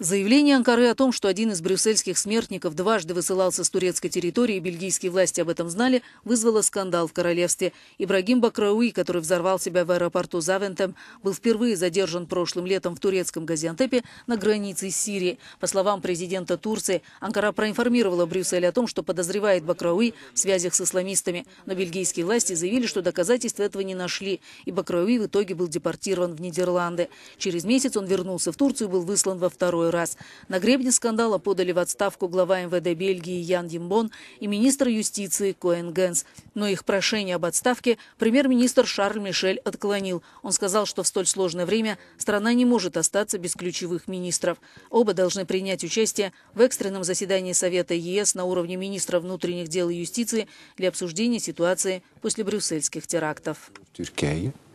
Заявление Анкары о том, что один из брюссельских смертников дважды высылался с турецкой территории, и бельгийские власти об этом знали, вызвало скандал в королевстве. Ибрагим Бакрауи, который взорвал себя в аэропорту Завентем, был впервые задержан прошлым летом в турецком Газиантепе на границе с Сирией. По словам президента Турции, Анкара проинформировала Брюссель о том, что подозревает Бакрауи в связях с исламистами. Но бельгийские власти заявили, что доказательств этого не нашли, и Бакрауи в итоге был депортирован в Нидерланды. Через месяц он вернулся в Турцию и был выслан во второй второй раз. На гребне скандала подали в отставку глава МВД Бельгии Ян Димбон и министр юстиции Коэн Генс. Но их прошение об отставке премьер-министр Шарль Мишель отклонил. Он сказал, что в столь сложное время страна не может остаться без ключевых министров. Оба должны принять участие в экстренном заседании Совета ЕС на уровне министра внутренних дел и юстиции для обсуждения ситуации после брюссельских терактов. Türkiye'yi